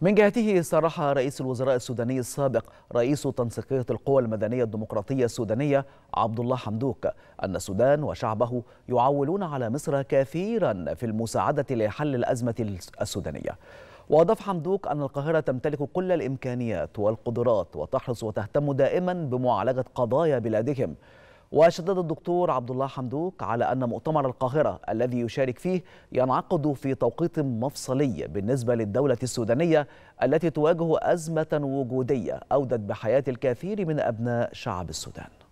من جهته صرح رئيس الوزراء السوداني السابق رئيس تنسيقية القوى المدنية الديمقراطية السودانية عبد الله حمدوك أن السودان وشعبه يعولون على مصر كثيرا في المساعدة لحل الأزمة السودانية وأضاف حمدوك أن القاهرة تمتلك كل الإمكانيات والقدرات وتحرص وتهتم دائما بمعالجة قضايا بلادهم وشدد الدكتور عبد الله حمدوك على أن مؤتمر القاهرة الذي يشارك فيه ينعقد في توقيت مفصلي بالنسبة للدولة السودانية التي تواجه أزمة وجودية أودت بحياة الكثير من أبناء شعب السودان